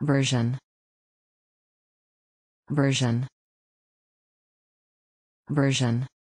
version version version